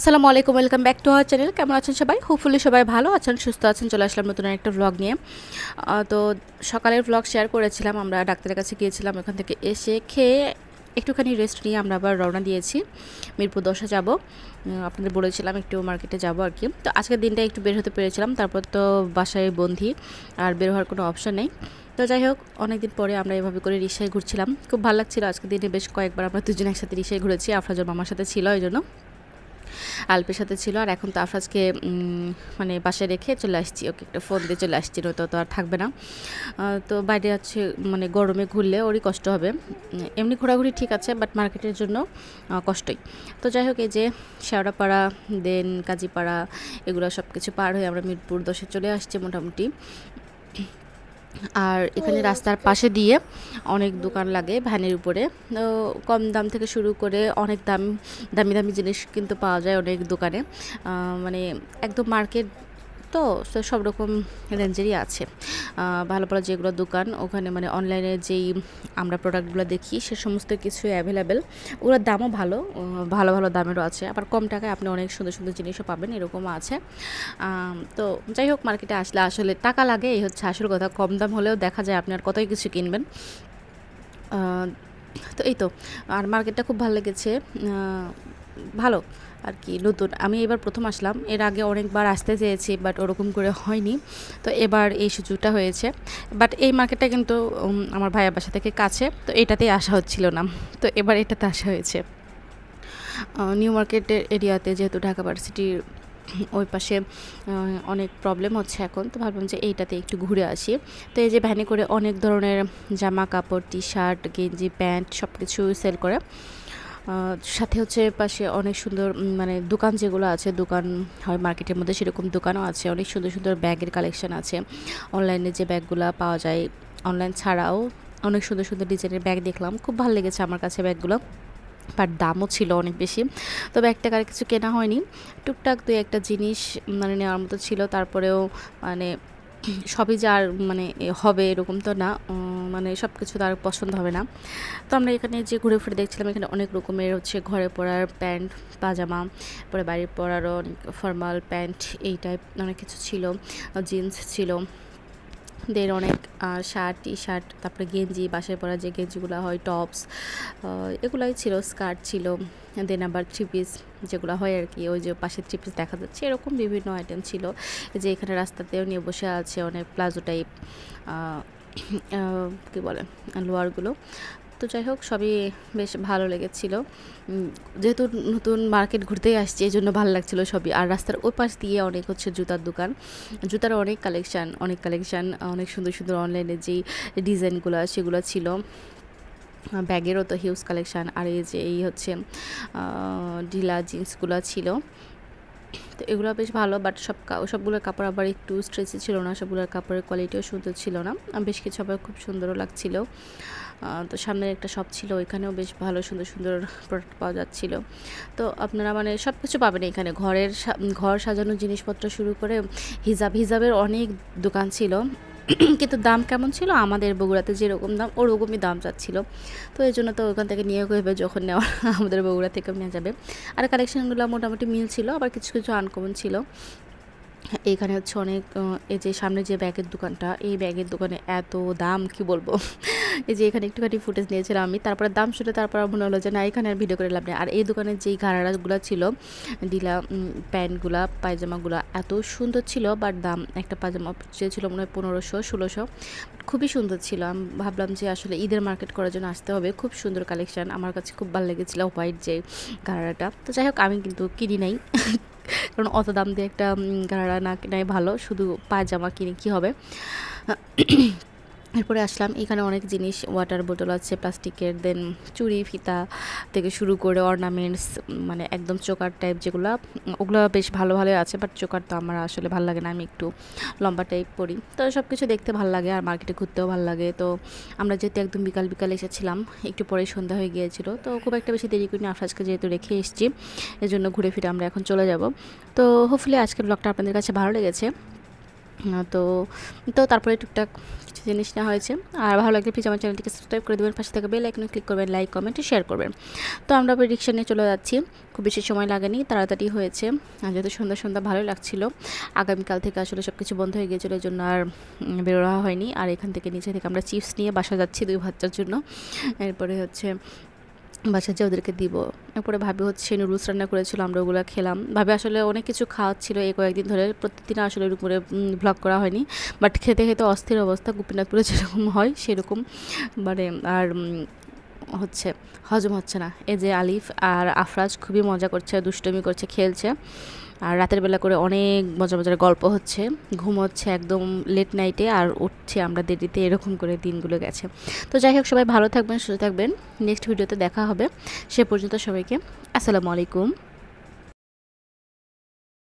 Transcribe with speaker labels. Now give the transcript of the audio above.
Speaker 1: আসসালামু আলাইকুম welcome back to our channel কেমন আছেন সবাই হোপফুলি সবাই ভালো আছেন সুস্থ আছেন চলে আসলাম নতুন একটা ভ্লগ নিয়ে তো সকালের ভ্লগ শেয়ার করেছিলাম আমরা ডাক্তারের কাছে গিয়েছিলাম ওখান থেকে এসে খেয়ে একটুখানি রেস্ট নিয়ে আমরা আবার রওনা দিয়েছি মিরপুর দশা যাব আপনাদের বলেছিলাম একটু মার্কেটে যাব আর কি তো আজকের দিনটা একটু বের হতে পেরেছিলাম তারপর তো বাসায় বন্ধি আর বের হওয়ার কোনো অপশন নেই তো যাই হোক অনেকদিন পরে আমরা এভাবে করে রিক্সায় ঘুরছিলাম খুব ভালো লাগছিল আজকের দিনে বেশ কয়েকবার আমরা দুজন একসাথে রিক্সায় ঘুরেছি আফরাজর মামার সাথে ছিল এই জন্য আলপের সাথে ছিল আর এখন তো আফরাজকে মানে বাসায় রেখে চলে আসছি ওকে একটা ফোন দিয়ে চলে আসছি নয়তো তো আর থাকবে না তো বাইরে আছে মানে গরমে ঘুরলে ওরই কষ্ট হবে এমনি ঘোরাঘুরি ঠিক আছে বাট মার্কেটের জন্য কষ্টই তো যাই হোক এই যে শেওড়াপাড়া দেন কাজীপাড়া এগুলো সব কিছু পার হয়ে আমরা মিরপুর দশে চলে আসছি মোটামুটি আর এখানে রাস্তার আচ্ছা। পাশে দিয়ে অনেক দোকান লাগে ভ্যানের উপরে কম দাম থেকে শুরু করে অনেক দাম দামি দামি জিনিস কিন্তু পাওয়া যায় অনেক দোকানে মানে একদম মার্কেট তো সব রকম রেঞ্জেরই আছে ভালো ভালো যেগুলো দোকান ওখানে মানে অনলাইনে যেই আমরা প্রোডাক্টগুলো দেখি সে সমস্ত কিছু অ্যাভেলেবেল ওগুলোর দামও ভালো ভালো ভালো দামেরও আছে আবার কম টাকায় আপনি অনেক সুন্দর সুন্দর জিনিসও পাবেন এরকমও আছে তো যাই হোক মার্কেটে আসলে আসলে টাকা লাগে এই হচ্ছে আসল কথা কম দাম হলেও দেখা যায় আপনি আর কতই কিছু কিনবেন তো এই তো আর মার্কেটটা খুব ভালো লেগেছে ভালো আর কি নতুন আমি এবার প্রথম আসলাম এর আগে অনেকবার আসতে চেয়েছি বাট ওরকম করে হয়নি তো এবার এই সুযোগটা হয়েছে বাট এই মার্কেটটা কিন্তু আমার ভাইয়ের বাসা থেকে কাছে তো এটাতেই আসা হচ্ছিল না তো এবার এটাতে আসা হয়েছে নিউ মার্কেটের এরিয়াতে যেহেতু ঢাকা ভার্সিটির ওই পাশে অনেক প্রবলেম হচ্ছে এখন তো ভাবলাম যে এইটাতে একটু ঘুরে আসি তো এই যে ভ্যানে করে অনেক ধরনের জামা কাপড় টি শার্ট গেঞ্জি প্যান্ট সব কিছু সেল করে সাথে হচ্ছে পাশে অনেক সুন্দর মানে দোকান যেগুলো আছে দোকান হয় মার্কেটের মধ্যে সেরকম দোকানও আছে অনেক সুন্দর সুন্দর ব্যাগের কালেকশান আছে অনলাইনে যে ব্যাগগুলো পাওয়া যায় অনলাইন ছাড়াও অনেক সুন্দর সুন্দর ডিজাইনের ব্যাগ দেখলাম খুব ভালো লেগেছে আমার কাছে ব্যাগগুলো বাট দামও ছিল অনেক বেশি তবে একটা টাকার কিছু কেনা হয়নি টুকটাক দুই একটা জিনিস মানে নেওয়ার মতো ছিল তারপরেও মানে সবই যার মানে হবে এরকম তো না মানে সব কিছু তার পছন্দ হবে না তো আমরা এখানে যে ঘুরে ফিরে দেখছিলাম এখানে অনেক রকমের হচ্ছে ঘরে পরার প্যান্ট পাজামা পরে বাড়ির পরারও অনেক ফর্মাল প্যান্ট এই টাইপ অনেক কিছু ছিল জিন্স ছিল দের অনেক শার্ট টি শার্ট তারপরে গেঞ্জি বাসের পরা যে গেঞ্জিগুলো হয় টপস এগুলাই ছিল স্কার্ট ছিল দেন আবার থ্রি পিস যেগুলো হয় আর কি ওই যে পাশে থ্রি পিস দেখা যাচ্ছে এরকম বিভিন্ন আইটেম ছিল যে এখানে রাস্তাতেও নিয়ে বসে আছে অনেক প্লাজো টাইপ কী বলে লোয়ারগুলো তো যাই হোক সবই বেশ ভালো লেগেছিল যেহেতু নতুন মার্কেট ঘুরতেই আসছি এই জন্য ভালো লাগছিলো সবই আর রাস্তার ওই পাশ দিয়ে অনেক হচ্ছে জুতার দোকান জুতার অনেক কালেকশান অনেক কালেকশান অনেক সুন্দর সুন্দর অনলাইনে যেই ডিজাইনগুলো সেগুলো ছিল ব্যাগেরও তো হিউজ কালেকশান আর এই যে এই হচ্ছে ঢিলা জিন্সগুলো ছিল তো এগুলো বেশ ভালো বাট সব সবগুলোর কাপড় আবার একটু স্ট্রেচি ছিল না সবগুলোর কাপড়ের কোয়ালিটিও সুন্দর ছিল না বেশ কিছু আবার খুব সুন্দরও লাগছিল তো সামনের একটা শপ ছিল ওইখানেও বেশ ভালো সুন্দর সুন্দর প্রোডাক্ট পাওয়া যাচ্ছিল তো আপনারা মানে সব কিছু পাবেন এখানে ঘরের ঘর সাজানোর জিনিসপত্র শুরু করে হিজাব হিজাবের অনেক দোকান ছিল কিন্তু দাম কেমন ছিল আমাদের বগুড়াতে যেরকম দাম ওরকমই দাম যাচ্ছিল তো এই জন্য তো ওখান থেকে নিয়ে হবে যখন নেওয়া আমাদের বগুড়া থেকে নেওয়া যাবে আর কালেকশানগুলো মোটামুটি মিল ছিল আবার কিছু কিছু আনকমন ছিল এখানে হচ্ছে অনেক এই যে সামনে যে ব্যাগের দোকানটা এই ব্যাগের দোকানে এত দাম কি বলবো এই যে এখানে একটুখানি ফুটেজ নিয়েছিলাম আমি তারপর দাম শুনে তারপর মনে হলো যে না এখানে আর ভিডিও করে লাভ নেই আর এই দোকানের যেই ঘাড়াগুলো ছিল ডিলা প্যান্টগুলা পায়জামাগুলো এত সুন্দর ছিল বাট দাম একটা পায়জামা চেয়েছিল মনে হয় পনেরোশো ষোলোশো খুবই সুন্দর ছিল আমি ভাবলাম যে আসলে ঈদের মার্কেট করার জন্য আসতে হবে খুব সুন্দর কালেকশান আমার কাছে খুব ভালো লেগেছিলো হোয়াইট যে ঘাড়াটা তো যাই হোক আমি কিন্তু কিনি নাই কারণ অত দাম দিয়ে একটা ঘাড়া না কেনাই ভালো শুধু পায়জামা কিনে কী হবে এরপরে আসলাম এখানে অনেক জিনিস ওয়াটার বোতল আছে প্লাস্টিকের দেন চুড়ি ফিতা থেকে শুরু করে অর্নামেন্টস মানে একদম চোকার টাইপ যেগুলো ওগুলো বেশ ভালো ভালোই আছে বাট চোকার তো আমার আসলে ভালো লাগে না আমি একটু লম্বা টাইপ পরি তো সব কিছু দেখতে ভালো লাগে আর মার্কেটে ঘুরতেও ভালো লাগে তো আমরা যেহেতু একদম বিকাল বিকাল এসেছিলাম একটু পরে সন্ধ্যা হয়ে গিয়েছিল তো খুব একটা বেশি দেরি করিনি আফরাজকে যেহেতু রেখে এসেছি এজন্য ঘুরে ফিরে আমরা এখন চলে যাব তো হোপফুলি আজকের ব্লগটা আপনাদের কাছে ভালো লেগেছে তো তো তারপরে টুকটাক কিছু জিনিস নেওয়া হয়েছে আর ভালো লাগলে প্লিজ আমার চ্যানেলটিকে সাবস্ক্রাইব করে দেবেন পাশে থেকে বেল আইকনে ক্লিক করবেন লাইক কমেন্ট শেয়ার করবেন তো আমরা রিক্সা নিয়ে চলে যাচ্ছি খুব বেশি সময় লাগেনি তাড়াতাড়ি হয়েছে আর যেহেতু সন্ধ্যা সন্ধ্যা ভালোই লাগছিলো আগামীকাল থেকে আসলে সব কিছু বন্ধ হয়ে গিয়েছিলো এর জন্য আর বেরোয়া হয়নি আর এখান থেকে নিচে থেকে আমরা চিপস নিয়ে বাসা যাচ্ছি দুই বাচ্চার জন্য এরপরে হচ্ছে বাসা যে ওদেরকে দিব এরপরে ভাবি হচ্ছে নুডলস রান্না করেছিল আমরা ওগুলো খেলাম ভাবি আসলে অনেক কিছু খাওয়াচ্ছিল এই কয়েকদিন ধরে প্রতিদিন আসলে এরকম করে ভ্লগ করা হয়নি বাট খেতে খেতে অস্থির অবস্থা গোপীনাথপুরে যেরকম হয় সেরকম মানে আর হচ্ছে হজম হচ্ছে না এই যে আলিফ আর আফরাজ খুবই মজা করছে দুষ্টমি করছে খেলছে আর রাতের বেলা করে অনেক মজা মজার গল্প হচ্ছে ঘুম হচ্ছে একদম লেট নাইটে আর উঠছে আমরা দেরিতে এরকম করে দিনগুলো গেছে তো যাই হোক সবাই ভালো থাকবেন সুস্থ থাকবেন নেক্সট ভিডিওতে দেখা হবে সে পর্যন্ত সবাইকে আসসালামু আলাইকুম